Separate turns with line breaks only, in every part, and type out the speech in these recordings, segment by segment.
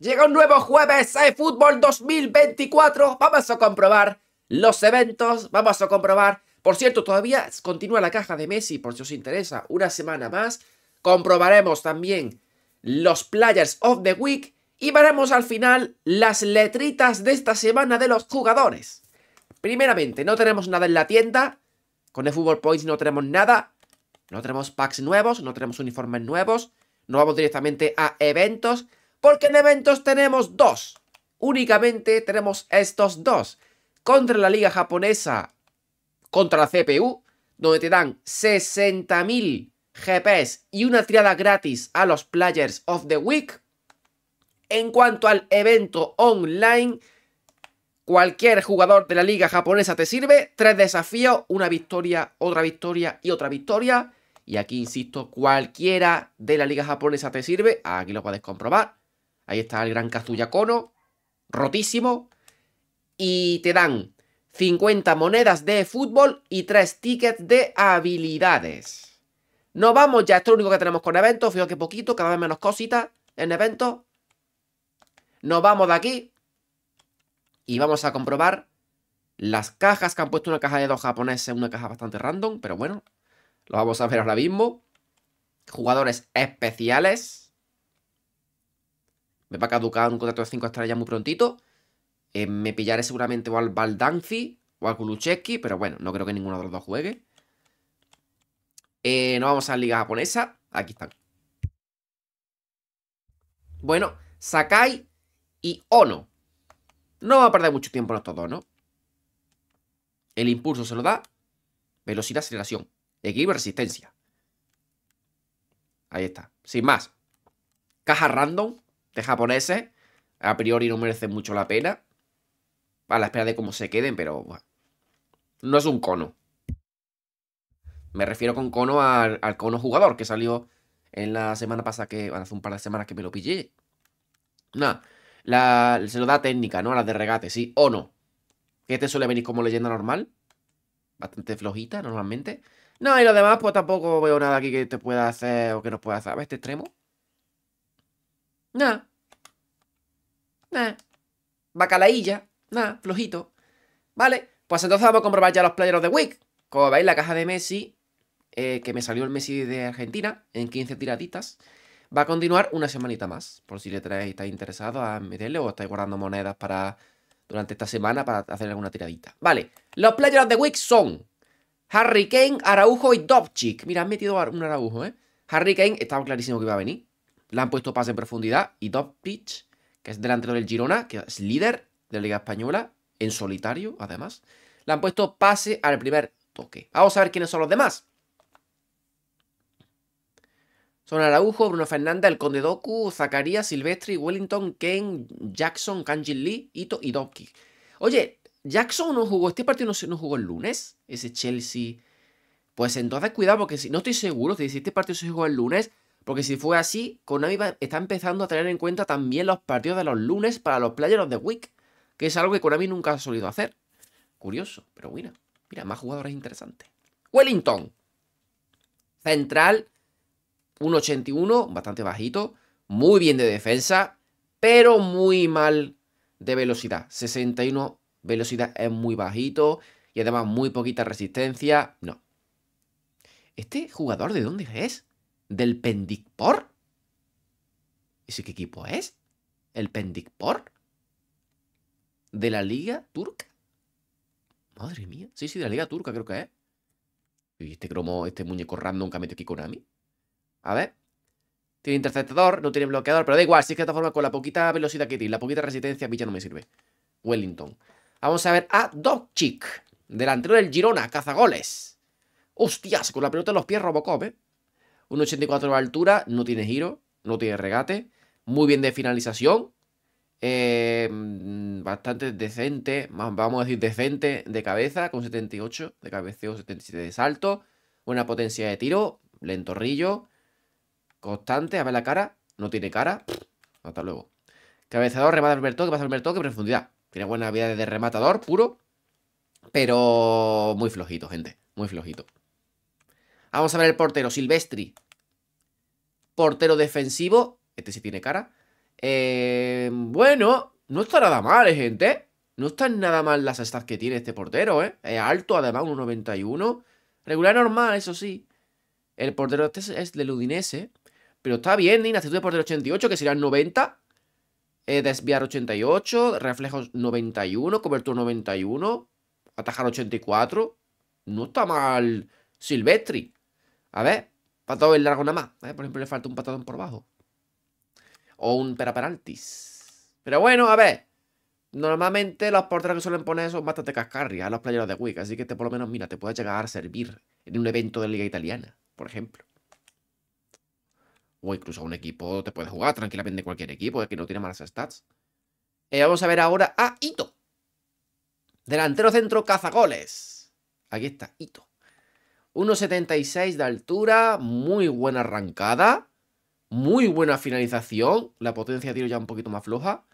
Llega un nuevo jueves a Fútbol 2024. Vamos a comprobar los eventos. Vamos a comprobar. Por cierto, todavía continúa la caja de Messi, por si os interesa, una semana más. Comprobaremos también los Players of the Week y veremos al final las letritas de esta semana de los jugadores. Primeramente, no tenemos nada en la tienda. Con el Football Points no tenemos nada. No tenemos packs nuevos, no tenemos uniformes nuevos. No vamos directamente a eventos. Porque en eventos tenemos dos. Únicamente tenemos estos dos. Contra la liga japonesa, contra la CPU, donde te dan 60.000 GPs y una triada gratis a los Players of the Week. En cuanto al evento online, cualquier jugador de la liga japonesa te sirve. Tres desafíos, una victoria, otra victoria y otra victoria. Y aquí, insisto, cualquiera de la liga japonesa te sirve. Aquí lo puedes comprobar. Ahí está el gran Kazuya Kono, rotísimo. Y te dan 50 monedas de fútbol y 3 tickets de habilidades. Nos vamos ya, esto es lo único que tenemos con eventos. Fijaos que poquito, cada vez menos cositas en eventos. Nos vamos de aquí. Y vamos a comprobar las cajas que han puesto una caja de dos japoneses, una caja bastante random, pero bueno, lo vamos a ver ahora mismo. Jugadores especiales me va a caducar un contrato de 5 estrellas muy prontito. Eh, me pillaré seguramente o al Baldanzi o al Kulucheski, pero bueno, no creo que ninguno de los dos juegue. Eh, nos vamos a la liga japonesa. Aquí están. Bueno, Sakai y Ono. No va a perder mucho tiempo en estos dos, ¿no? El impulso se lo da. Velocidad, aceleración. Equilibrio, resistencia. Ahí está. Sin más. Caja random de japoneses. A priori no merece mucho la pena. A la espera de cómo se queden, pero bueno, no es un cono. Me refiero con cono al, cono jugador que salió en la semana pasada, que bueno, hace un par de semanas que me lo pillé. Nada, se lo da técnica, ¿no? A las de regate, sí o no. Que este suele venir como leyenda normal. Bastante flojita normalmente. No, y lo demás, pues tampoco veo nada aquí que te pueda hacer o que nos pueda hacer. A ver, este extremo. Nada. Nada. Bacalailla. Nada, flojito. Vale, pues entonces vamos a comprobar ya los players de Week. Como veis, la caja de Messi, eh, que me salió el Messi de Argentina en 15 tiraditas, va a continuar una semanita más. Por si le traes estáis interesados a meterle o estáis guardando monedas para durante esta semana para hacer alguna tiradita. Vale, los players de Week son Harry Kane, Araujo y Dobchik Mira, han metido un Araujo, ¿eh? Harry Kane estaba clarísimo que iba a venir. Le han puesto pase en profundidad y Top Pitch, que es delantero del Girona, que es líder de la Liga Española, en solitario además, le han puesto pase al primer toque. Vamos a ver quiénes son los demás. Son Araujo, Bruno Fernández, El Conde Doku, Zacarías, Silvestri, Wellington, Ken, Jackson, Kanji Lee, Ito y Dobki. Oye, Jackson no jugó, este partido no, no jugó el lunes, ese Chelsea. Pues entonces cuidado, porque si no estoy seguro, si este partido se jugó el lunes, porque si fue así, Konami está empezando a tener en cuenta también los partidos de los lunes para los of de Week, que es algo que Konami nunca ha solido hacer. Curioso, pero bueno. mira, más jugadores interesantes. Wellington. Central, 1.81, bastante bajito, muy bien de defensa, pero muy mal de velocidad. 61 velocidad es muy bajito y además muy poquita resistencia. No. ¿Este jugador de dónde es? del Pendicpor. ¿Ese qué equipo es? ¿El Pendicpor? ¿De la Liga Turca? Madre mía. Sí, sí, de la Liga Turca creo que es. Y este cromo, este muñeco random que ha aquí Konami. A ver. Tiene interceptador, no tiene bloqueador, pero da igual. Si es que de esta forma con la poquita velocidad que tiene, la poquita resistencia, a mí ya no me sirve. Wellington. Vamos a ver a Dogchik, delantero del Girona, cazagoles. Hostias, con la pelota en los pies Robocop, ¿eh? Un 84 de altura, no tiene giro, no tiene regate. Muy bien de finalización. Eh, bastante decente, vamos a decir decente de cabeza, con 78 de cabeceo, 77 de salto. Buena potencia de tiro, lentorrillo, constante. A ver la cara, no tiene cara. Hasta luego. Cabezador, remata Alberto, que pasa Alberto, profundidad. Tiene buena vida de rematador, puro. Pero muy flojito, gente. Muy flojito. Vamos a ver el portero, Silvestri portero defensivo. Este sí tiene cara. Eh, bueno, no está nada mal, eh, gente. No están nada mal las stats que tiene este portero, ¿eh? Es alto, además, un 91 Regular normal, eso sí. El portero este es del Udinese. Pero está bien, Nina. Actitud de portero 88, que serán 90. Eh, desviar 88. Reflejos 91. Cobertura 91. Atajar 84. No está mal Silvestri. A ver. Pato el largo nada más. Eh, por ejemplo, le falta un patadón por bajo. O un peraperaltis. Pero bueno, a ver. Normalmente los porteros que suelen poner son bastante cascarrias a los playeros de Wick. Así que por lo menos, mira, te puede llegar a servir en un evento de liga italiana, por ejemplo. O incluso a un equipo te puede jugar tranquilamente cualquier equipo, es que no tiene malas stats. Y eh, vamos a ver ahora a Ito. Delantero centro cazagoles. Aquí está, Ito. 1,76 de altura, muy buena arrancada, muy buena finalización, la potencia de tiro ya un poquito más floja.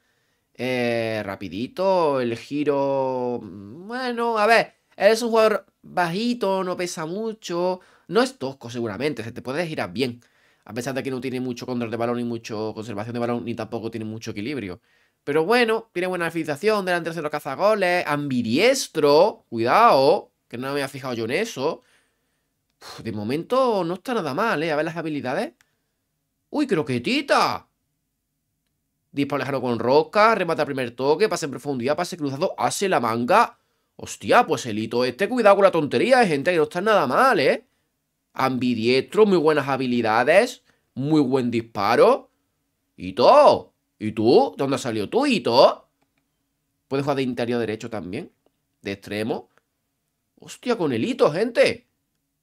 Eh, rapidito, el giro... Bueno, a ver, es un jugador bajito, no pesa mucho, no es tosco seguramente, se te puede girar bien. A pesar de que no tiene mucho control de balón, ni mucho conservación de balón, ni tampoco tiene mucho equilibrio. Pero bueno, tiene buena finalización, de los cazagoles, ambidiestro, cuidado, que no me había fijado yo en eso de momento no está nada mal, ¿eh? A ver las habilidades. ¡Uy, croquetita! Disparo lejano con roca, remata primer toque, pase en profundidad, pase cruzado, hace la manga. Hostia, pues el hito este, cuidado con la tontería, eh, gente que no está nada mal, ¿eh? Ambidiestro, muy buenas habilidades, muy buen disparo. todo ¿y tú? ¿De ¿Dónde has salido tú, Hito? Puedes jugar de interior derecho también, de extremo. Hostia, con el hito, gente.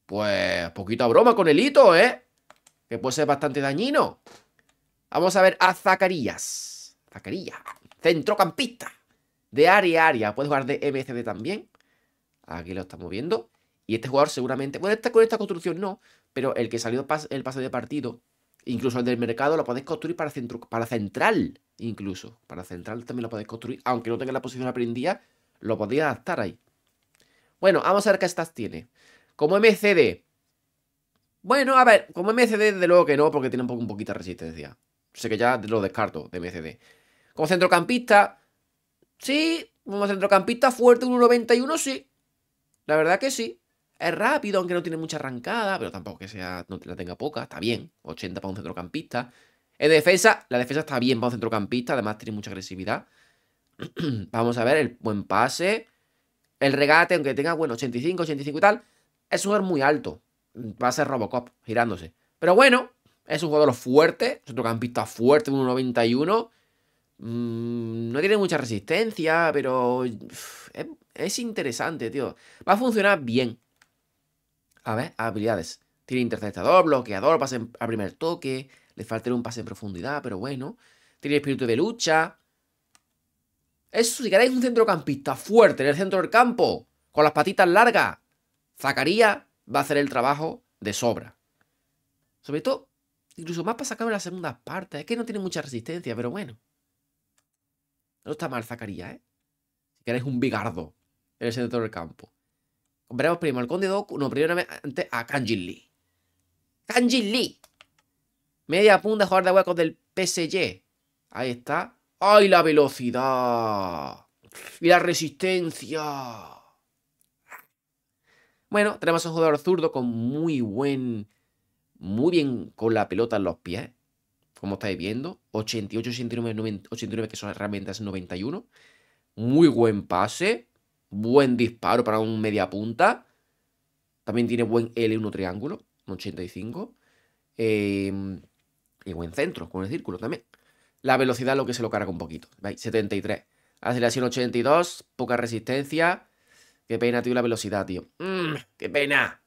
Pues poquita broma con el hito, ¿eh? Que puede ser bastante dañino. Vamos a ver a Zacarías. Zacarías, centrocampista. De área a área. Puede jugar de MCD también. Aquí lo estamos viendo. Y este jugador seguramente... puede estar con esta construcción no. Pero el que salió el pase de partido, incluso el del mercado, lo podéis construir para, para central. Incluso. Para central también lo podéis construir. Aunque no tenga la posición aprendida, lo podéis adaptar ahí. Bueno, vamos a ver qué estas tiene. Como MCD. Bueno, a ver, como MCD desde luego que no, porque tiene un, poco, un poquito de resistencia. Sé que ya lo descarto de MCD. Como centrocampista, sí. Como centrocampista fuerte, 1.91, sí. La verdad que sí. Es rápido, aunque no tiene mucha arrancada, pero tampoco que sea, no la tenga poca. Está bien, 80 para un centrocampista. En defensa, la defensa está bien para un centrocampista, además tiene mucha agresividad. Vamos a ver, el buen pase. El regate, aunque tenga, bueno, 85, 85 y tal es un jugador muy alto. Va a ser Robocop girándose. Pero bueno, es un jugador fuerte, Centrocampista campista fuerte, 1.91. 91, mm, no tiene mucha resistencia, pero es, interesante, tío. Va a funcionar bien. A ver, habilidades. Tiene interceptador, bloqueador, pase a primer toque. Le falta un pase en profundidad, pero bueno. Tiene espíritu de lucha. Es si queréis un centrocampista fuerte en el centro del campo, con las patitas largas, Zacarías va a hacer el trabajo de sobra. Sobre todo, incluso más para sacarme la segunda parte. Es que no tiene mucha resistencia, pero bueno. No está mal Zacarías, ¿eh? Si queréis un bigardo en el centro del campo. Compramos primero al Conde Doc. No, primero a Kanji Lee. Kanji Lee. Media punta, jugar de huecos del PSG. Ahí está. ¡Ay, la velocidad! Y la resistencia. Bueno, tenemos a un jugador zurdo con muy buen. Muy bien con la pelota en los pies. Como estáis viendo. 88, 89, 89 que son herramientas 91. Muy buen pase. Buen disparo para un media punta. También tiene buen L1 triángulo. 85. Em, y buen centro con el círculo también. La velocidad lo que se lo carga un poquito. ¿veis? 73. Aceleración 82. Poca resistencia. Qué pena, tío, la velocidad, tío. Mm, qué pena.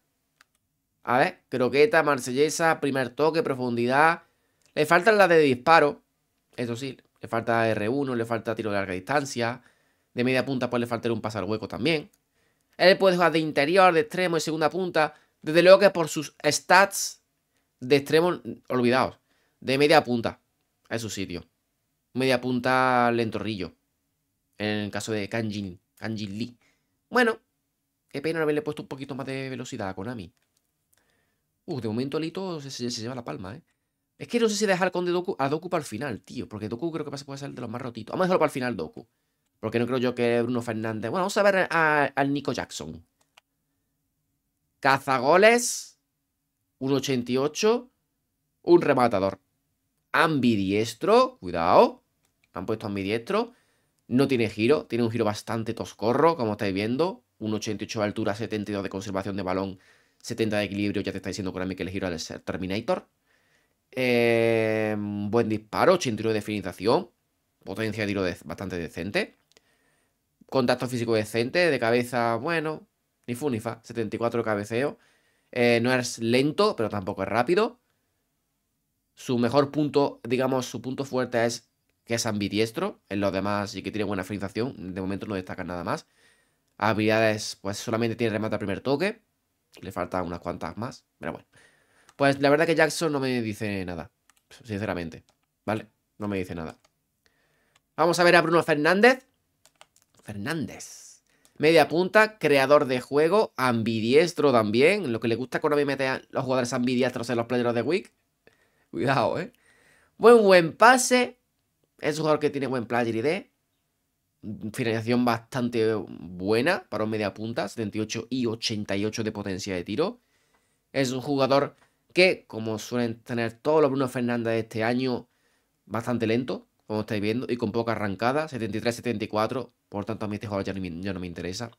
A ver, croqueta, marsellesa, primer toque, profundidad. Le faltan las de disparo. Eso sí, le falta R1, le falta tiro de larga distancia. De media punta, pues le falta un pasar hueco también. Él puede jugar de interior, de extremo, y segunda punta. Desde luego que por sus stats de extremo, olvidaos. De media punta. A su sitio. Media punta lentorrillo. En el caso de Kanjin, Kanjin Lee. Bueno, qué pena haberle puesto un poquito más de velocidad a Konami. Uh, de momento Alito se, se, lleva la palma, ¿eh? Es que no sé si dejar con Conde Doku, a Doku para el final, tío. Porque Doku creo que puede ser de los más rotitos. Vamos a dejarlo para el final, Doku. Porque no creo yo que Bruno Fernández... Bueno, vamos a ver al Nico Jackson. Cazagoles. Un 88. Un rematador. Ambidiestro. Cuidado. Han puesto ambidiestro. No tiene giro, tiene un giro bastante toscorro, como estáis viendo. Un 88 de altura, 72 de conservación de balón, 70 de equilibrio. Ya te está diciendo mí que el giro al Terminator. Em, buen disparo, 81 de finalización. Potencia de tiro bastante decente. Contacto físico decente. De cabeza, bueno, ni fu ni fa. 74 de cabeceo. Eh, no es lento, pero tampoco es rápido. Su mejor punto, digamos, su punto fuerte es que es ambidiestro. En los demás Y que tiene buena finalización. De momento no destaca nada más. Habilidades, pues solamente tiene remate a primer toque. Le faltan unas cuantas más. Pero bueno. Pues la verdad que Jackson no me dice nada. Sinceramente. ¿Vale? No me dice nada. Vamos a ver a Bruno Fernández. Fernández. Media punta, creador de juego, ambidiestro también. Lo que le gusta cuando me meten los jugadores ambidiestros en los playeros de Wick. Cuidado, ¿eh? Buen buen pase, es un jugador que tiene buen player ID. Finalización bastante buena para un media punta, 78 y 88 de potencia de tiro. Es un jugador que, como suelen tener todos los Bruno Fernández este año, bastante lento, como estáis viendo, y con poca arrancada, 73-74. Por tanto, a mí este jugador ya no, me, interesa.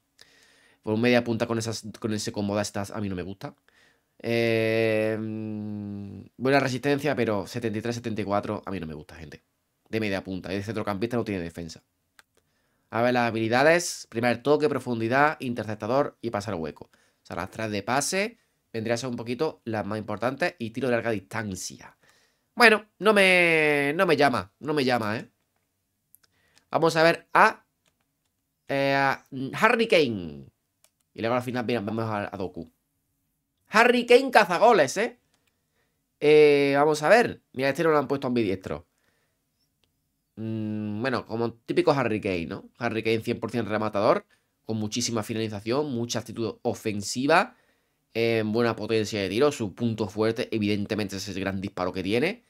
Por un media punta con, esas, con ese combo estas, a mí no me gusta. Eh, mm, buena resistencia, pero 73-74 a mí no me gusta, gente de media punta. Y de centrocampista no tiene defensa. A ver, las habilidades: primer toque, profundidad, interceptador y pasar hueco. O sea, las tres de pase vendría a ser un poquito las más importantes y tiro de larga distancia. Bueno, no me, no me llama, no me llama, ¿eh? Vamos a ver a, eh, Harry Kane. Y luego al final vamos a, Doku. Harry Kane cazagoles, ¿eh? ¿eh? Vamos a ver. Mira, este no lo han puesto a ambidiestro. Mm, bueno, como típico Harry Kane, ¿no? Harry Kane 100% rematador, con muchísima finalización, mucha actitud ofensiva, eh, buena potencia de tiro, su punto fuerte, evidentemente es el gran disparo que tiene.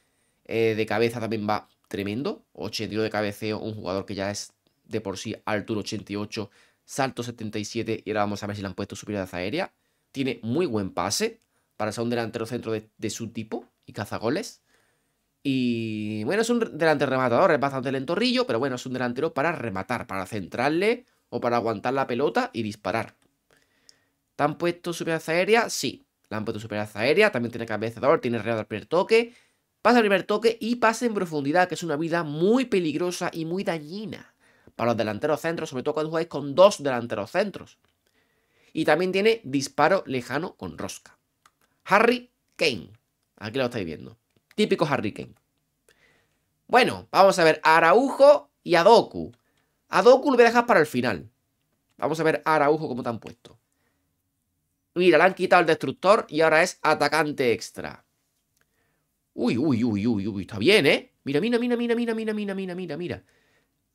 Eh, de cabeza también va tremendo, 82 de cabeceo, un jugador que ya es de por sí altura 88, salto 77 y ahora vamos a ver si le han puesto superioridad aérea. Tiene muy buen pase para ser un delantero centro de, de su tipo y cazagoles. Y bueno, es un delantero rematador, es bastante lentorrillo, pero bueno, es un delantero para rematar, para centrarle o para aguantar la pelota y disparar. ¿Te han puesto superioridad aérea? Sí, le han puesto superioridad aérea, también tiene cabezador, tiene real al primer toque, pasa al primer toque y pasa en profundidad, que es una vida muy peligrosa y muy dañina para los delanteros centros, sobre todo cuando jugáis con dos delanteros centros. Y también tiene disparo lejano con rosca. Harry Kane, aquí lo estáis viendo típicos Harry Bueno, vamos a ver Araujo y a Doku. A Doku lo voy a dejar para el final. Vamos a ver a Araujo cómo te han puesto. Mira, le han quitado el destructor y ahora es atacante extra. Uy, uy, uy, uy, uy, está bien, ¿eh? Mira, mira, mira, mira, mira, mira, mira, mira, mira, mira.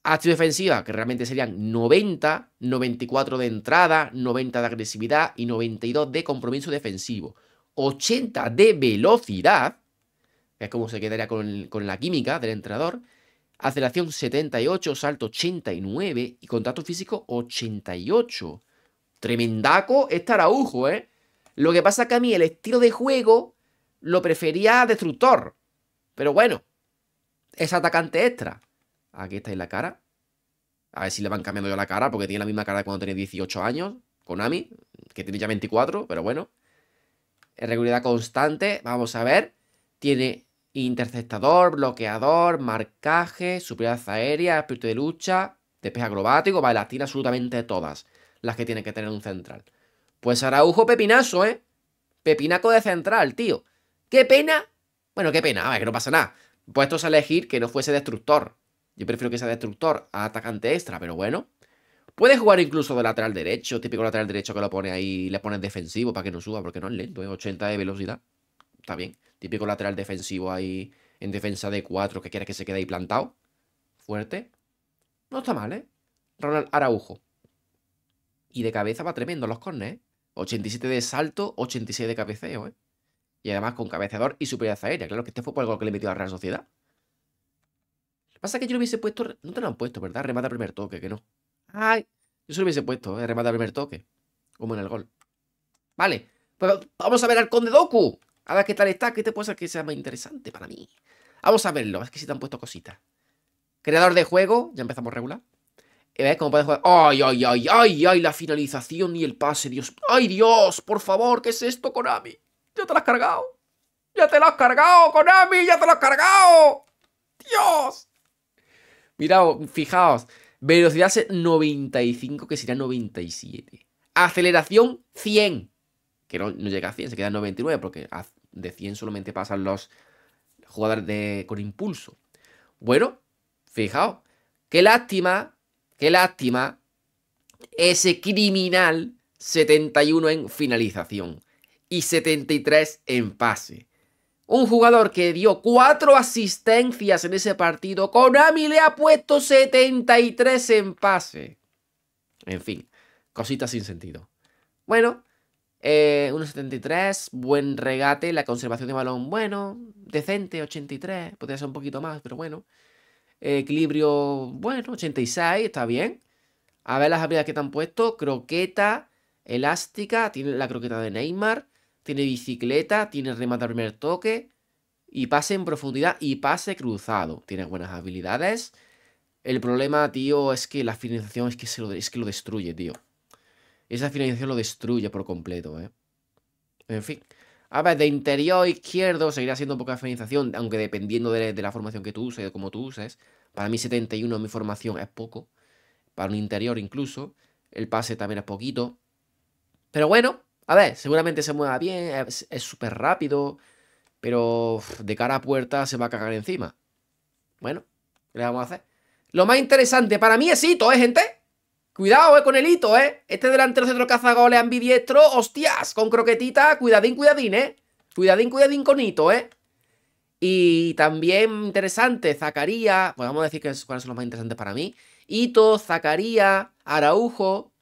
Acción defensiva, que realmente serían 90, 94 de entrada, 90 de agresividad y 92 de compromiso defensivo. 80 de velocidad es como se quedaría con, la química del entrenador, aceleración 78, salto 89 y contacto físico 88. Tremendaco este Araujo, ¿eh? Lo que pasa es que a mí el estilo de juego lo prefería destructor. Pero bueno, es atacante extra. Aquí está en la cara. A ver si le van cambiando yo la cara, porque tiene la misma cara cuando tenía 18 años. Konami, que tiene ya 24, pero bueno. En regularidad constante, vamos a ver. Tiene Interceptador, bloqueador, marcaje, superioridad aérea, espíritu de lucha, despeje acrobático, vale, las tira absolutamente todas las que tiene que tener un central. Pues Araujo pepinazo, ¿eh? Pepinaco de central, tío. ¡Qué pena! Bueno, qué pena, a ver, que no pasa nada. Puestos a elegir que no fuese destructor. Yo prefiero que sea destructor a atacante extra, pero bueno. Puede jugar incluso de lateral derecho, típico lateral derecho que lo pone ahí, le pone defensivo para que no suba, porque no es lento, 80 de velocidad. Está bien. Típico lateral defensivo ahí en defensa de 4 que quiere que se quede ahí plantado. Fuerte. No está mal, ¿eh? Ronald Araujo. Y de cabeza va tremendo los cornes, ¿eh? 87 de salto, 86 de cabeceo, ¿eh? Y además con cabeceador y superioridad aérea. Claro que este fue por el gol que le metió a la Real Sociedad. Lo que pasa es que yo lo hubiese puesto... No te lo han puesto, ¿verdad? Remata primer toque, que no. ¡Ay! Yo se lo hubiese puesto, ¿eh? Remata primer toque. Como en el gol. Vale. Pues vamos a ver al Conde Doku. A ver qué tal está, qué te puede ser que sea más interesante para mí. Vamos a verlo, es que si te han puesto cositas. Creador de juego, ya empezamos regular. a eh, ves cómo puedes jugar. ¡Ay, ay, ay, ay, ay! La finalización y el pase, Dios. ¡Ay, Dios! Por favor, ¿qué es esto, Konami? Ya te lo has cargado. ¡Ya te lo has cargado, Konami! ¡Ya te lo has cargado! ¡Dios! Miraos, fijaos. Velocidad 95, que sería 97. Aceleración 100. Que no, llega a 100, se queda en 99 porque de 100 solamente pasan los jugadores de, con impulso. Bueno, fijaos, qué lástima, qué lástima ese criminal 71 en finalización y 73 en pase. Un jugador que dio 4 asistencias en ese partido, Konami le ha puesto 73 en pase. En fin, cositas sin sentido. Bueno, 1.73, eh, buen regate, la conservación de balón, bueno, decente, 83, podría ser un poquito más, pero bueno. Eh, equilibrio, bueno, 86, está bien. A ver las habilidades que te han puesto, croqueta, elástica, tiene la croqueta de Neymar, tiene bicicleta, tiene remate al primer toque, y pase en profundidad y pase cruzado. Tiene buenas habilidades. El problema, tío, es que la finalización es que, se lo, es que lo destruye, tío. Esa finalización lo destruye por completo, ¿eh? En fin. A ver, de interior izquierdo seguirá siendo poca finalización, aunque dependiendo de, la formación que tú uses, de cómo tú uses. Para mí 71 en mi formación es poco. Para un interior incluso. El pase también es poquito. Pero bueno, a ver, seguramente se mueva bien, es súper rápido. Pero de cara a puerta se va a cagar encima. Bueno, ¿qué le vamos a hacer? Lo más interesante para mí es Ito, ¿eh, gente? Cuidado, eh, con el hito, eh. Este delantero centro cazagoles ambidiestro. Hostias, con croquetita. Cuidadín, cuidadín, eh. Cuidadín, cuidadín con hito, eh. Y también interesante, Zacarías. Pues vamos a decir que cuáles son los más interesantes para mí. Hito, Zacarías, Araujo.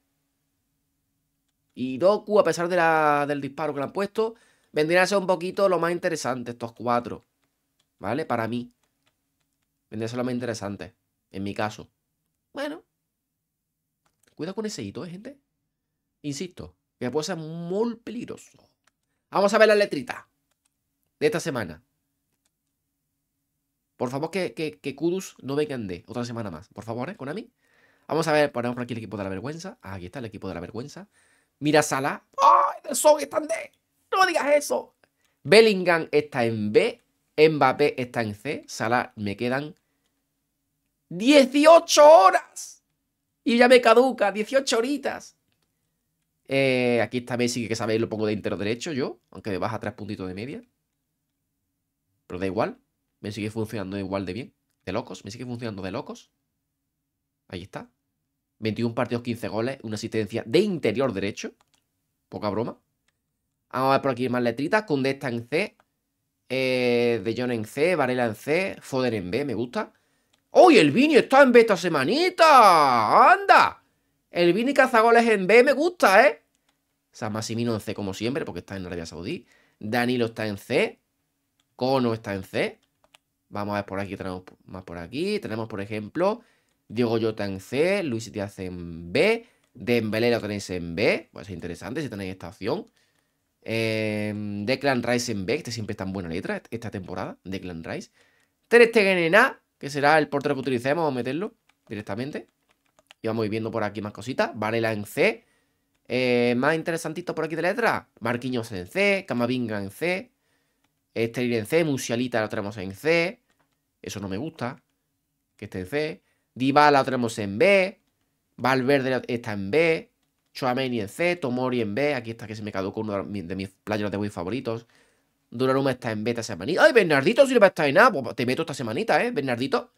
Y Doku, a pesar de la, del disparo que le han puesto, vendrían a ser un poquito los más interesantes estos cuatro. ¿Vale? Para mí. Vendrían a ser los más interesante. En mi caso. Cuidado con ese hito, ¿eh, gente? Insisto, que puede ser muy peligroso. Vamos a ver la letrita de esta semana. Por favor, que, que, Kudus no vengan de otra semana más. Por favor, ¿eh, mí. Vamos a ver, ponemos aquí el equipo de la vergüenza. Ah, aquí está el equipo de la vergüenza. Mira Sala. ¡Ay, ¡Oh, está están D! ¡No digas eso! Bellingham está en B. Mbappé está en C. Salah me quedan 18 horas y ya me caduca, 18 horitas. Eh, aquí está Messi, que sabéis, lo pongo de intero derecho yo, aunque me baja tres puntitos de media. Pero da igual, me sigue funcionando igual de bien, de locos, me sigue funcionando de locos. Ahí está. 21 partidos, 15 goles, una asistencia de interior derecho. Poca broma. Vamos a ver por aquí más letritas. Cundesta en C. Eh, de Jong en C. Varela en C. Foden en B, me gusta. ¡Uy, el Vini está en B esta semanita! ¡Anda! El Vini cazagoles en B me gusta, ¿eh? sea, Massimino en C como siempre, porque está en Arabia Saudí. Danilo está en C. Cono está en C. Vamos a ver por aquí, tenemos más por aquí. Tenemos, por ejemplo, Diego Jota en C, Luis Díaz en B, Dembélé lo tenéis en B, pues interesante si tenéis esta opción. Em, Declan Rice en B, este siempre está en buena letra esta temporada, Declan Rice. Ter Stegen en A, ¿Qué será el portero que utilicemos. Vamos a meterlo directamente. Y vamos a ir viendo por aquí más cositas. Varela en C. Eh, más interesantito por aquí de letra. Marquinhos en C. Camavinga en C. Esteril en C. Musialita la tenemos en C. Eso no me gusta. Que esté en C. Dybala la tenemos en B. Valverde está en B. Choameni en C. Tomori en B. Aquí está que se me caducó uno de mis players de Wii favoritos. Duraruma está en beta semanita. ¡Ay, Bernardito Si va a estar nada! Pues te meto esta semanita, ¿eh? Bernardito.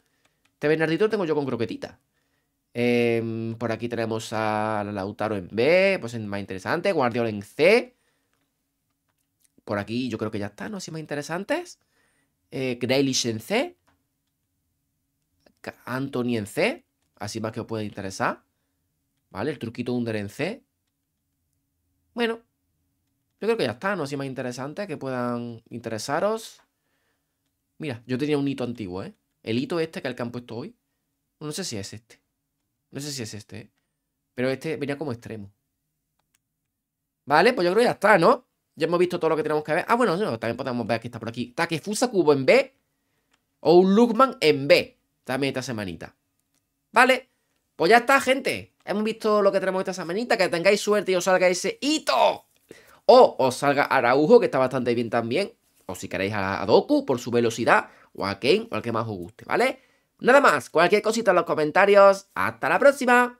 Este Bernardito lo tengo yo con croquetita. Em, por aquí tenemos a Lautaro en B, pues es más interesante. Guardiola en C. Por aquí yo creo que ya está, ¿no? Así más interesantes. Eh, en C. Anthony en C. Así más que os puede interesar. ¿Vale? El truquito Under en C. Bueno, yo creo que ya está, no Así más interesante que puedan interesaros. Mira, yo tenía un hito antiguo, ¿eh? El hito este que el han puesto hoy. No sé si es este. No sé si es este, ¿eh? Pero este venía como extremo. Vale, pues yo creo que ya está, ¿no? Ya hemos visto todo lo que tenemos que ver. Ah, bueno, también podemos ver que está por aquí. Takefusa Cubo en B. O un Lookman en B. También esta semanita. Vale. Pues ya está, gente. Hemos visto lo que tenemos esta semanita. Que tengáis suerte y os salga ese hito. O os salga Araujo, que está bastante bien también. O si queréis a, Doku por su velocidad. O a Kane, o al que más os guste, ¿vale? Nada más, cualquier cosita en los comentarios. ¡Hasta la próxima!